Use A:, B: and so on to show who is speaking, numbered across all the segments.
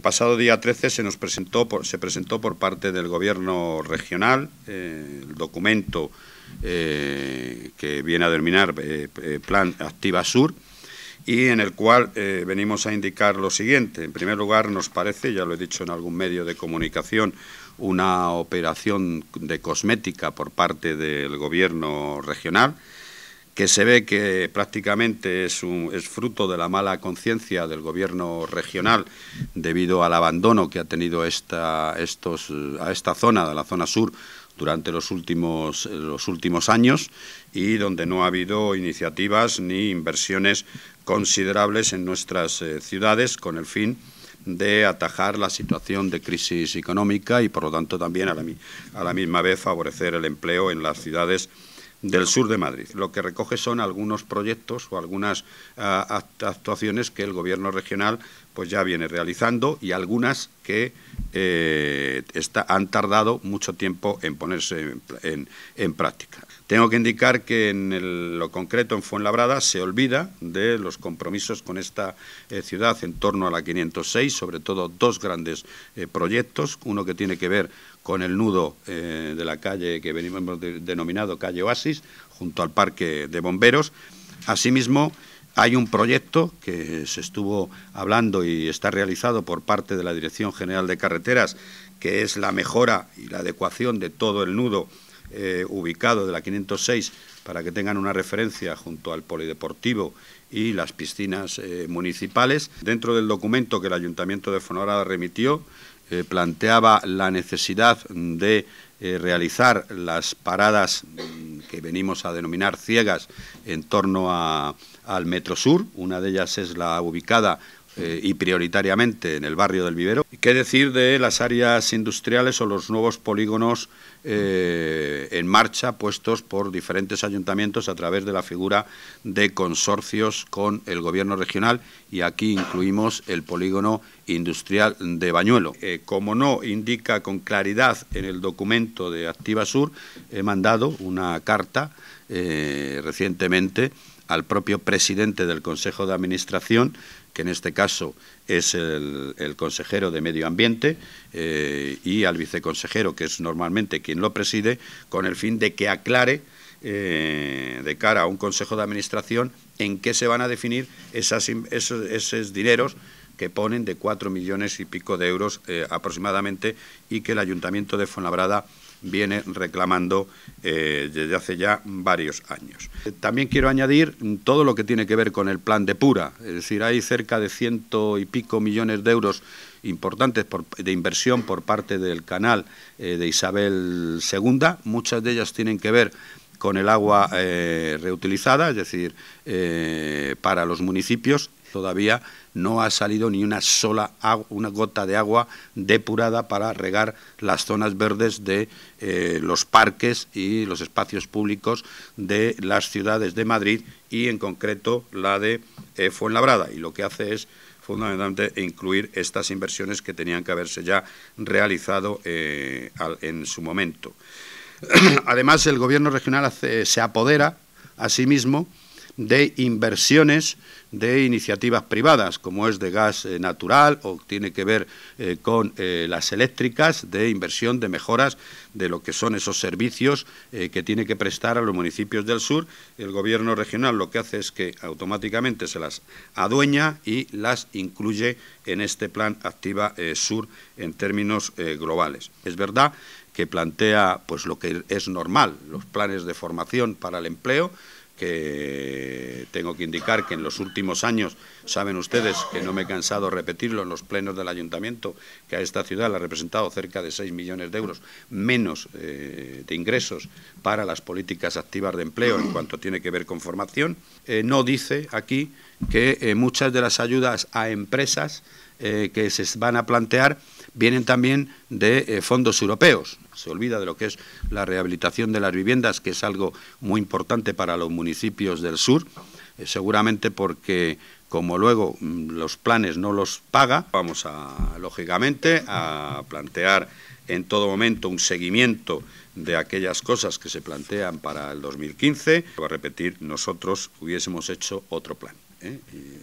A: El pasado día 13 se nos presentó por, se presentó por parte del Gobierno regional eh, el documento eh, que viene a denominar eh, Plan Activa Sur y en el cual venimos a indicar lo siguiente. En primer lugar, nos parece, ya lo he dicho en algún medio de comunicación, una operación de cosmética por parte del Gobierno regional que se ve que prácticamente es, un, es fruto de la mala conciencia del gobierno regional debido al abandono que ha tenido esta, estos, a esta zona, de la zona sur, durante los últimos, los últimos años y donde no ha habido iniciativas ni inversiones considerables en nuestras eh, ciudades con el fin de atajar la situación de crisis económica y, por lo tanto, también a la, a la misma vez favorecer el empleo en las ciudades del sur de Madrid. Lo que recoge son algunos proyectos o algunas ah, actuaciones que el Gobierno regional pues ya viene realizando y algunas que eh, está, han tardado mucho tiempo en ponerse en, práctica. Tengo que indicar que en lo concreto en Fuenlabrada se olvida de los compromisos con esta eh, ciudad en torno a la 506, sobre todo dos grandes eh, proyectos, uno que tiene que ver con el nudo de la calle que venimos denominado calle Oasis, junto al parque de bomberos. Asimismo, hay un proyecto que se estuvo hablando y está realizado por parte de la Dirección General de Carreteras, que es la mejora y la adecuación de todo el nudo eh, ubicado de la 506 para que tengan una referencia junto al polideportivo y las piscinas eh, municipales. Dentro del documento que el Ayuntamiento de Fonorada remitió, eh, planteaba la necesidad de eh, realizar las paradas mm, que venimos a denominar ciegas en torno a, al Metro Sur. Una de ellas es la ubicada eh, y prioritariamente en el barrio del Vivero. ¿Qué decir de las áreas industriales o los nuevos polígonos eh, en marcha puestos por diferentes ayuntamientos a través de la figura de consorcios con el gobierno regional? Y aquí incluimos el polígono industrial de Bañuelo. Eh, como no indica con claridad en el documento de Activa Sur, he mandado una carta eh, recientemente al propio presidente del Consejo de Administración, que en este caso es el, consejero de Medio Ambiente, eh, y al viceconsejero, que es normalmente quien lo preside, con el fin de que aclare eh, de cara a un Consejo de Administración en qué se van a definir esos, dineros que ponen de cuatro millones y pico de euros aproximadamente y que el Ayuntamiento de Fuenlabrada viene reclamando eh, desde hace ya varios años. También quiero añadir todo lo que tiene que ver con el plan de pura, es decir, hay cerca de ciento y pico millones de euros importantes de inversión por parte del canal eh, de Isabel II, muchas de ellas tienen que ver con el agua eh, reutilizada, es decir, para los municipios Todavía no ha salido ni una sola una gota de agua depurada para regar las zonas verdes de eh, los parques y los espacios públicos de las ciudades de Madrid y en concreto la de eh, Fuenlabrada. Y lo que hace es fundamentalmente incluir estas inversiones que tenían que haberse ya realizado eh, en su momento. Además, el Gobierno regional se apodera a sí mismo de inversiones de iniciativas privadas, como es de gas eh, natural o tiene que ver eh, con eh, las eléctricas, de inversión, de mejoras de lo que son esos servicios que tiene que prestar a los municipios del sur. El gobierno regional lo que hace es que automáticamente se las adueña y las incluye en este plan Activa Sur en términos globales. Es verdad que plantea pues lo que es normal, los planes de formación para el empleo, que tengo que indicar que en los últimos años, saben ustedes que no me he cansado de repetirlo en los plenos del ayuntamiento, que a esta ciudad le ha representado cerca de 6 millones de euros menos eh, de ingresos para las políticas activas de empleo en cuanto tiene que ver con formación, eh, no dice aquí que eh, muchas de las ayudas a empresas eh, que se van a plantear vienen también de eh, fondos europeos. Se olvida de lo que es la rehabilitación de las viviendas, que es algo muy importante para los municipios del sur, eh, seguramente porque como luego mm, los planes no los paga, vamos a, lógicamente, a plantear en todo momento un seguimiento de aquellas cosas que se plantean para el 2015. Voy a repetir, nosotros hubiésemos hecho otro plan. ¿eh?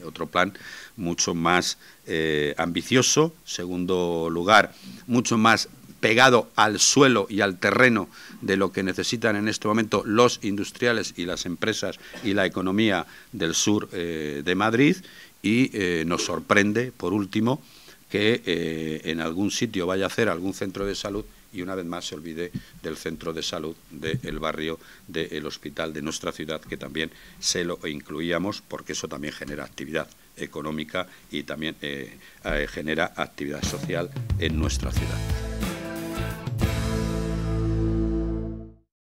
A: otro plan mucho más eh, ambicioso, segundo lugar, mucho más pegado al suelo y al terreno de lo que necesitan en este momento los industriales y las empresas y la economía del sur eh, de Madrid y nos sorprende, por último, que en algún sitio vaya a hacer algún centro de salud y una vez más se olvide del centro de salud del barrio, del hospital de nuestra ciudad, que también se lo incluíamos porque eso también genera actividad económica y también eh, eh, genera actividad social en nuestra ciudad.